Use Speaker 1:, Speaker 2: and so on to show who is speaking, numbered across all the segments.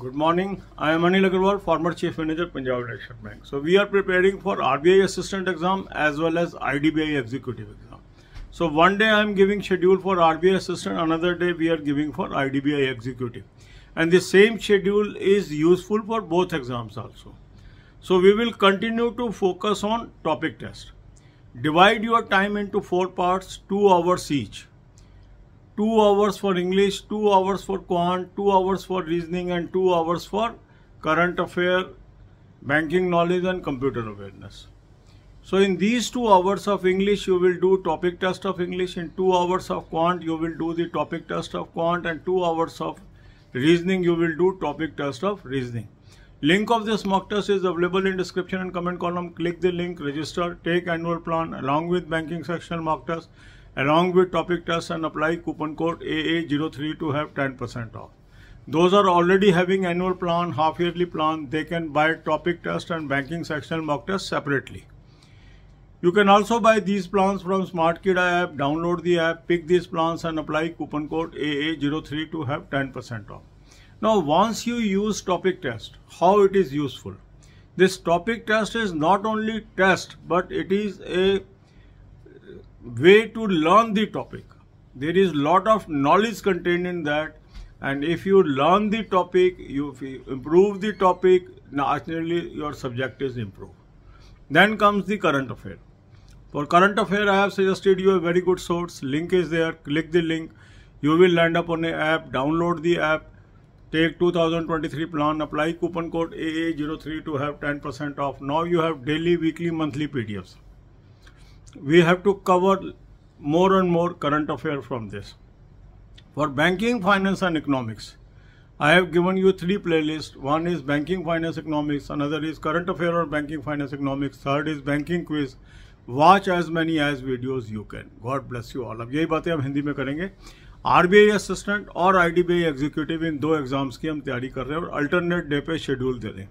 Speaker 1: Good morning. I am Anil Agarwal, former Chief Manager, Punjab National Bank. So we are preparing for RBI Assistant exam as well as IDBI Executive exam. So one day I am giving schedule for RBI Assistant, another day we are giving for IDBI Executive. And the same schedule is useful for both exams also. So we will continue to focus on topic test. Divide your time into four parts, two hours each. 2 hours for English, 2 hours for Quant, 2 hours for Reasoning and 2 hours for Current Affair, Banking Knowledge and Computer Awareness. So in these 2 hours of English you will do topic test of English, in 2 hours of Quant you will do the topic test of Quant and 2 hours of Reasoning you will do topic test of Reasoning. Link of this mock test is available in description and comment column. Click the link, register, take annual plan along with banking section mock test. Along with topic test and apply coupon code AA03 to have 10% off. Those are already having annual plan, half yearly plan, they can buy topic test and banking sectional mock test separately. You can also buy these plans from SmartKida app, download the app, pick these plans and apply coupon code AA03 to have 10% off. Now once you use topic test, how it is useful? This topic test is not only test but it is a way to learn the topic. There is lot of knowledge contained in that and if you learn the topic, you, you improve the topic, naturally your subject is improved. Then comes the current affair. For current affair, I have suggested you a very good source. Link is there. Click the link. You will land up on an app. Download the app. Take 2023 plan. Apply coupon code AA03 to have 10% off. Now you have daily, weekly, monthly PDFs. we have to cover more and more current affair from this. For banking, finance and economics, I have given you three playlists. One is banking, finance, economics. Another is current affair or banking, finance, economics. Third is banking quiz. Watch as many as videos you can. God bless you all. अब यही बातें हम हिंदी में करेंगे RBI assistant और IDBI executive इन दो exams की हम तैयारी कर रहे हैं और अल्टरनेट डे पे शेड्यूल दे रहे हैं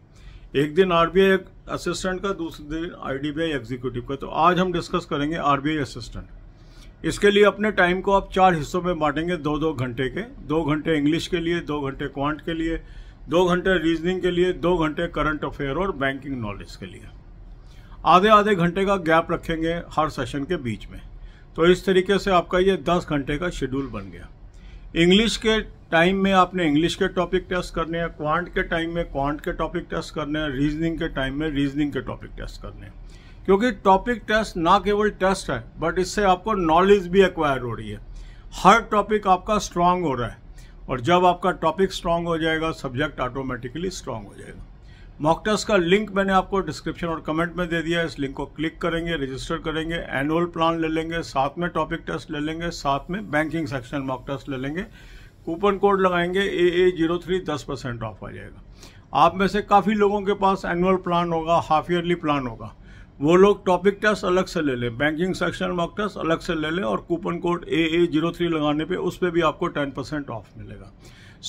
Speaker 1: एक दिन आरबीआई असिस्टेंट का दूसरे दिन आईडीबीआई एग्जीक्यूटिव का तो आज हम डिस्कस करेंगे आरबीआई असिस्टेंट इसके लिए अपने टाइम को आप चार हिस्सों में बांटेंगे दो दो घंटे के दो घंटे इंग्लिश के लिए दो घंटे क्वांट के लिए दो घंटे रीजनिंग के लिए दो घंटे करंट अफेयर और बैंकिंग नॉलेज के लिए आधे आधे घंटे का गैप रखेंगे हर सेशन के बीच में तो इस तरीके से आपका ये दस घंटे का शेड्यूल बन गया इंग्लिश के टाइम में आपने इंग्लिश के टॉपिक टेस्ट करने हैं क्वांट के टाइम में क्वांट के टॉपिक टेस्ट करने हैं रीजनिंग के टाइम में रीजनिंग के टॉपिक टेस्ट करने हैं क्योंकि टॉपिक टेस्ट ना केवल टेस्ट है बट इससे आपको नॉलेज भी एक्वायर हो रही है हर टॉपिक आपका स्ट्रांग हो रहा है और जब आपका टॉपिक स्ट्रांग हो जाएगा सब्जेक्ट ऑटोमेटिकली स्ट्रांग हो जाएगा मॉक टेस्ट का लिंक मैंने आपको डिस्क्रिप्शन और कमेंट में दे दिया है इस लिंक को क्लिक करेंगे रजिस्टर करेंगे एनुअल प्लान ले लेंगे साथ में टॉपिक टेस्ट ले लेंगे साथ में बैंकिंग सेक्शन मॉक टेस्ट ले लेंगे कूपन कोड लगाएंगे ए ए जीरो थ्री दस परसेंट ऑफ आ जाएगा आप में से काफ़ी लोगों के पास एनुअल प्लान होगा हाफ ईयरली प्लान होगा वो लोग टॉपिक टेस्ट अलग से ले लें बैंकिंग सेक्शन मॉक टेस्ट अलग से ले लें और coupon code A A zero three लगाने पे उस पर भी आपको टेन परसेंट ऑफ मिलेगा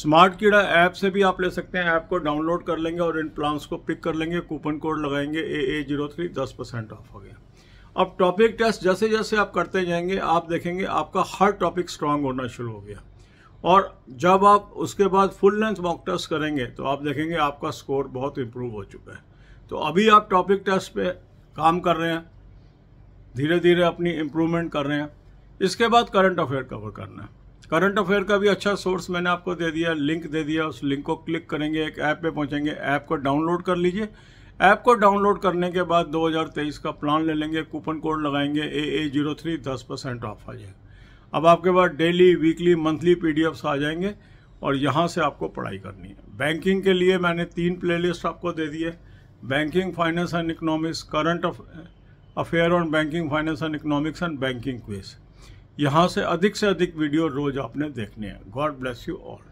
Speaker 1: स्मार्ट कीड़ा ऐप से भी आप ले सकते हैं ऐप को डाउनलोड कर लेंगे और इन प्लान्स को पिक कर लेंगे कूपन कोड लगाएंगे ए ए जीरो थ्री दस परसेंट ऑफ हो गया अब टॉपिक टेस्ट जैसे जैसे आप करते जाएंगे आप देखेंगे आपका हर टॉपिक स्ट्रांग होना शुरू हो गया और जब आप उसके बाद फुल लेंथ मॉक टेस्ट करेंगे तो आप देखेंगे आपका स्कोर बहुत इम्प्रूव हो चुका है तो अभी आप टॉपिक टेस्ट पे काम कर रहे हैं धीरे धीरे अपनी इम्प्रूवमेंट कर रहे हैं इसके बाद करंट अफेयर कवर करना है करंट अफेयर का भी अच्छा सोर्स मैंने आपको दे दिया लिंक दे दिया उस लिंक को क्लिक करेंगे एक ऐप पे पहुंचेंगे ऐप को डाउनलोड कर लीजिए ऐप को डाउनलोड करने के बाद 2023 का प्लान ले लेंगे कूपन कोड लगाएंगे ए ए जीरो थ्री दस परसेंट ऑफ आ जाएगा अब आपके पास डेली वीकली मंथली पीडीएफ्स आ जाएंगे और यहाँ से आपको पढ़ाई करनी है बैंकिंग के लिए मैंने तीन प्लेलिस्ट आपको दे दी है banking finance and economics current affair on banking finance and economics and banking quiz यहाँ से अधिक से अधिक वीडियो रोज आपने देखने हैं गॉड ब्लेस यू ऑल